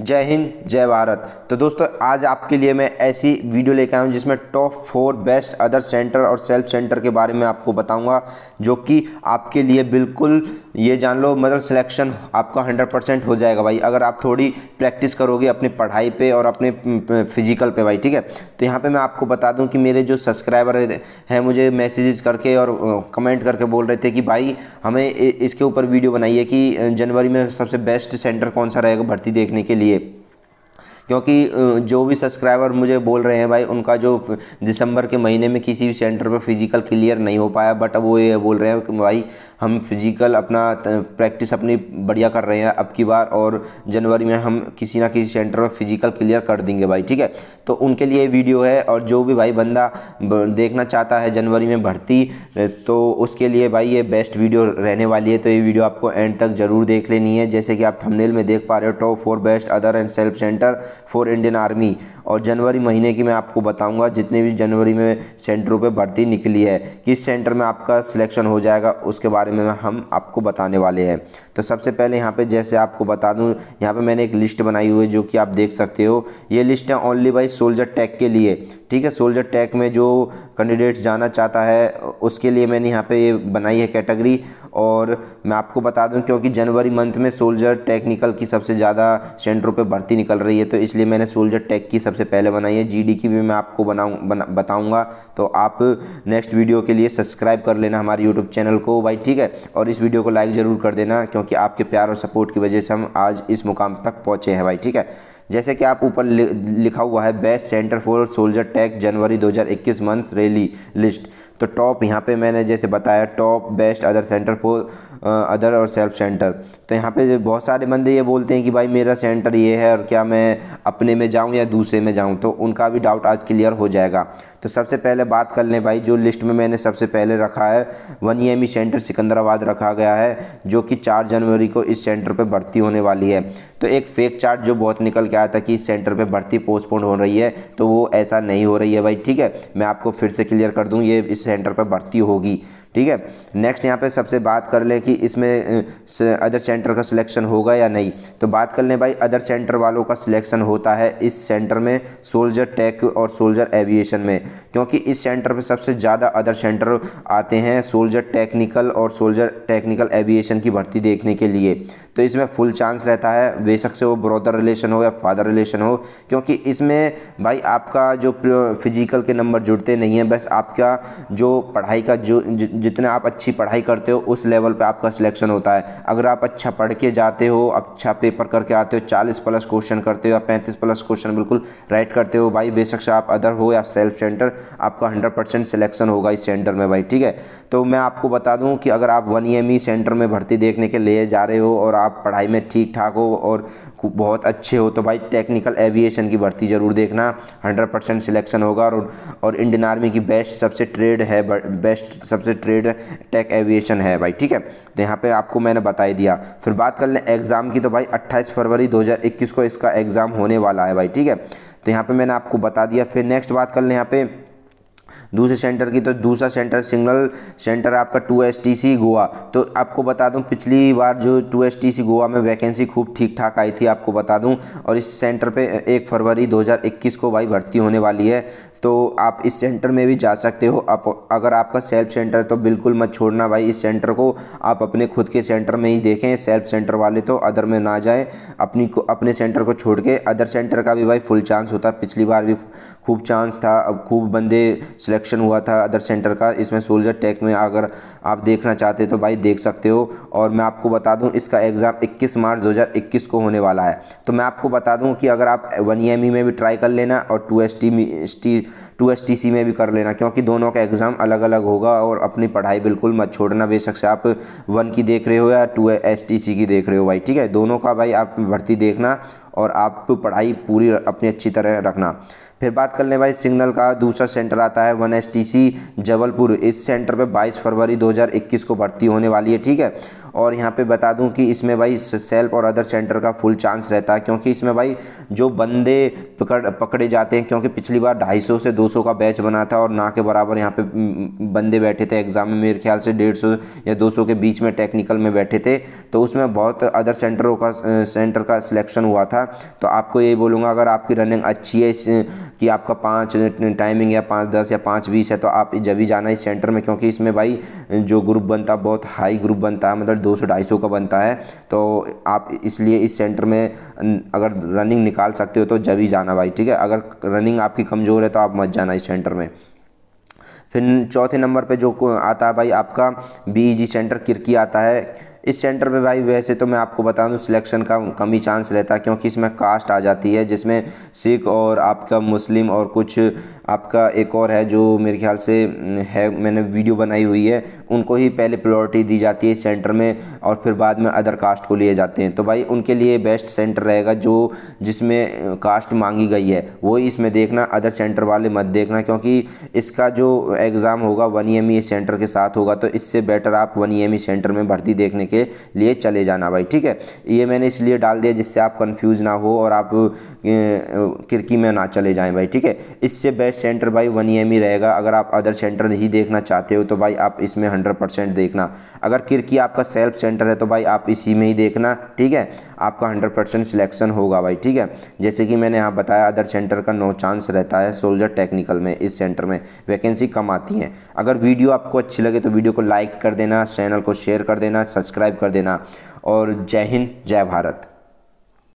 जय हिंद जय भारत तो दोस्तों आज आपके लिए मैं ऐसी वीडियो लेकर आया हूँ जिसमें top four best other centre और सेल्फ सेंटर के बारे में आपको बताऊंगा जो कि आपके लिए बिल्कुल ये जान लो मतलब सिलेक्शन आपका 100 परसेंट हो जाएगा भाई अगर आप थोड़ी प्रैक्टिस करोगे अपनी पढ़ाई पे और अपने फिजिकल पे भाई ठीक है तो यहाँ पे मैं आपको बता दूँ कि मेरे जो सब्सक्राइबर हैं मुझे मैसेजेस करके और कमेंट करके बोल रहे थे कि भाई हमें इसके ऊपर वीडियो बनाइए कि जनवरी में सबसे बेस्ट सेंटर कौन सा रहेगा भर्ती देखने के लिए लिए क्योंकि जो भी सब्सक्राइबर मुझे बोल रहे हैं भाई उनका जो दिसंबर के महीने में किसी भी सेंटर पर फिजिकल क्लियर नहीं हो पाया बट अब वो ये बोल रहे हैं कि भाई हम फिज़िकल अपना प्रैक्टिस अपनी बढ़िया कर रहे हैं अब की बार और जनवरी में हम किसी ना किसी सेंटर में फ़िज़िकल क्लियर कर देंगे भाई ठीक है तो उनके लिए वीडियो है और जो भी भाई बंदा देखना चाहता है जनवरी में भर्ती तो उसके लिए भाई ये बेस्ट वीडियो रहने वाली है तो ये वीडियो आपको एंड तक ज़रूर देख लेनी है जैसे कि आप थमनेल में देख पा रहे हो top four best other and self centre for Indian Army और जनवरी महीने की मैं आपको बताऊंगा जितने भी जनवरी में सेंटरों पे भर्ती निकली है किस सेंटर में आपका सिलेक्शन हो जाएगा उसके बारे में हम आपको बताने वाले हैं तो सबसे पहले यहाँ पे जैसे आपको बता दूँ यहाँ पे मैंने एक लिस्ट बनाई हुई है जो कि आप देख सकते हो ये लिस्ट है ओनली बाई सोल्जर टैक के लिए ठीक है सोल्जर टैक में जो कैंडिडेट्स जाना चाहता है उसके लिए मैंने यहाँ पर ये बनाई है कैटेगरी और मैं आपको बता दूं क्योंकि जनवरी मंथ में सोल्जर टेक्निकल की सबसे ज़्यादा सेंटरों पे भर्ती निकल रही है तो इसलिए मैंने सोल्जर टेक की सब सबसे पहले बनाइए डी की भी मैं आपको बनाऊँ बना, बताऊँगा तो आप नेक्स्ट वीडियो के लिए सब्सक्राइब कर लेना हमारे यूट्यूब चैनल को भाई ठीक है और इस वीडियो को लाइक ज़रूर कर देना क्योंकि आपके प्यार और सपोर्ट की वजह से हम आज इस मुकाम तक पहुँचे हैं भाई ठीक है जैसे कि आप ऊपर लिखा हुआ है best centre for soldier tag जनवरी 2021 मंथ रैली लिस्ट तो टॉप यहाँ पे मैंने जैसे बताया top best other centre for other और सेल्फ सेंटर तो यहाँ पे बहुत सारे बंदे ये बोलते हैं कि भाई मेरा सेंटर ये है और क्या मैं अपने में जाऊँ या दूसरे में जाऊँ तो उनका भी डाउट आज क्लियर हो जाएगा तो सबसे पहले बात कर लें भाई जो लिस्ट में मैंने सबसे पहले रखा है वन ई सेंटर सिकंदराबाद रखा गया है जो कि चार जनवरी को इस सेंटर पर भर्ती होने वाली है तो एक फेक चार्ट जो बहुत निकल करके आया था कि इस सेंटर पर भर्ती पोस्टपोन हो रही है तो वो ऐसा नहीं हो रही है भाई ठीक है मैं आपको फिर से क्लियर कर दूँ ये इस सेंटर पर भर्ती होगी ठीक है नेक्स्ट यहाँ पे सबसे बात कर ले कि इसमें अदर सेंटर का सिलेक्शन होगा या नहीं तो बात कर लें भाई अदर सेंटर वालों का सिलेक्शन होता है इस सेंटर में सोल्जर टेक और सोल्जर एविएशन में क्योंकि इस सेंटर पे सबसे ज़्यादा अदर सेंटर आते हैं सोल्जर टेक्निकल और सोल्जर टेक्निकल एविएशन की भर्ती देखने के लिए तो इसमें फुल चांस रहता है बेशक से वो ब्रदर रिलेशन हो या फादर रिलेशन हो क्योंकि इसमें भाई आपका जो फिजिकल के नंबर जुड़ते नहीं है बस आपका जो पढ़ाई का जो जितना आप अच्छी पढ़ाई करते हो उस लेवल पर आपका सिलेक्शन होता है अगर आप अच्छा पढ़ के जाते हो अच्छा पेपर करके आते हो चालीस प्लस क्वेश्चन करते हो या पैंतीस प्लस क्वेश्चन बिल्कुल राइट करते हो भाई बेशक से आप अदर हो या सेल्फ सेंटर आपका हंड्रेड परसेंट सिलेक्शन होगा इस सेंटर में भाई ठीक है तो मैं आपको बता दूँ कि अगर आप वन ई सेंटर में भर्ती देखने के लिए जा रहे हो और आप आप पढ़ाई में ठीक ठाक हो और बहुत अच्छे हो तो भाई टेक्निकल एविएशन की भर्ती ज़रूर देखना हंड्रेड परसेंट सिलेक्शन होगा और और इंडियन आर्मी की बेस्ट सबसे ट्रेड है बेस्ट सबसे ट्रेड टेक एविएशन है भाई ठीक है तो यहाँ पे आपको मैंने बता दिया फिर बात कर लें एग्ज़ाम की तो भाई 28 फरवरी 2021 को इसका एग्ज़ाम होने वाला है भाई ठीक है तो यहाँ पर मैंने आपको बता दिया फिर नेक्स्ट बात कर लें यहाँ पर दूसरे सेंटर की तो दूसरा सेंटर सिंगल सेंटर आपका two S T C Goa तो आपको बता दूं पिछली बार जो two S T C Goa में वैकेंसी खूब ठीक ठाक आई थी आपको बता दूं और इस सेंटर पे एक फरवरी 2021 को भाई भर्ती होने वाली है तो आप इस सेंटर में भी जा सकते हो आप अगर आपका सेल्फ सेंटर तो बिल्कुल मत छोड़ना भाई इस सेंटर को आप अपने खुद के सेंटर में ही देखें सेल्फ सेंटर वाले तो अदर में ना जाएं अपनी को अपने सेंटर को छोड़ के अदर सेंटर का भी भाई फुल चांस होता पिछली बार भी खूब चांस था अब खूब बंदे सिलेक्शन हुआ था अदर सेंटर का इसमें सोल्जर टेक में अगर आप देखना चाहते हो तो भाई देख सकते हो और मैं आपको बता दूँ इसका एग्ज़ाम इक्कीस मार्च दो को होने वाला है तो मैं आपको बता दूँ कि अगर आप वन ई e e में भी ट्राई कर लेना और two S T two S T C में भी कर लेना क्योंकि दोनों का एग्ज़ाम अलग अलग होगा और अपनी पढ़ाई बिल्कुल मत छोड़ना बेशक से आप वन की देख रहे हो या टू एस टी सी की देख रहे हो भाई ठीक है दोनों का भाई आप भर्ती देखना और आप तो पढ़ाई पूरी अपनी अच्छी तरह रखना फिर बात कर लें भाई सिग्नल का दूसरा सेंटर आता है वन एस जबलपुर इस सेंटर पे 22 फरवरी 2021 को भर्ती होने वाली है ठीक है और यहाँ पे बता दूँ कि इसमें भाई सेल्फ और अदर सेंटर का फुल चांस रहता है क्योंकि इसमें भाई जो बंदे पकड़ पकड़े जाते हैं क्योंकि पिछली बार 250 से 200 का बैच बना था और ना के बराबर यहाँ पे बंदे बैठे थे एग्ज़ाम में मेरे ख्याल से डेढ़ या दो के बीच में टेक्निकल में बैठे थे तो उसमें बहुत अदर सेंटरों का सेंटर का सिलेक्शन हुआ था है तो आपको यही बोलूँगा अगर आपकी रनिंग अच्छी है कि आपका पाँच टाइमिंग है पाँच दस या पाँच बीस है तो आप जब भी जाना इस सेंटर में क्योंकि इसमें भाई जो ग्रुप बनता है बहुत हाई ग्रुप बनता है मतलब दो सौ ढाई सौ का बनता है तो आप इसलिए इस सेंटर में अगर रनिंग निकाल सकते हो तो जब ही जाना भाई ठीक है अगर रनिंग आपकी कमज़ोर है तो आप मत जाना इस सेंटर में फिर चौथे नंबर पे जो आता है भाई आपका बीजी सेंटर किरकी आता है इस सेंटर पे भाई वैसे तो मैं आपको बता दूँ सिलेक्शन का कमी चांस रहता है क्योंकि इसमें कास्ट आ जाती है जिसमें सिख और आपका मुस्लिम और कुछ आपका एक और है जो मेरे ख्याल से है मैंने वीडियो बनाई हुई है उनको ही पहले प्रायोरिटी दी जाती है सेंटर में और फिर बाद में अदर कास्ट को लिए जाते हैं तो भाई उनके लिए बेस्ट सेंटर रहेगा जो जिसमें कास्ट मांगी गई है वो इसमें देखना अदर सेंटर वाले मत देखना क्योंकि इसका जो एग्ज़ाम होगा वन ई सेंटर के साथ होगा तो इससे बेटर आप वन ई सेंटर में भर्ती देखने के लिए चले जाना भाई ठीक है ये मैंने इसलिए डाल दिया जिससे आप कन्फ्यूज़ ना हो और आप किरकी में ना चले जाएँ भाई ठीक है इससे बेस्ट सेंटर भाई वन ई एम ही रहेगा अगर आप अदर सेंटर नहीं देखना चाहते हो तो भाई आप इसमें हंड्रेड परसेंट देखना अगर किरकी आपका सेल्फ सेंटर है तो भाई आप इसी में ही देखना ठीक है आपका हंड्रेड परसेंट सिलेक्शन होगा भाई ठीक है जैसे कि मैंने यहाँ बताया अदर सेंटर का नो चांस रहता है सोल्जर टेक्निकल में इस सेंटर में वैकेंसी कम आती है अगर वीडियो आपको अच्छी लगे तो वीडियो को लाइक कर देना चैनल को शेयर कर देना सब्सक्राइब कर देना और जय हिंद जय भारत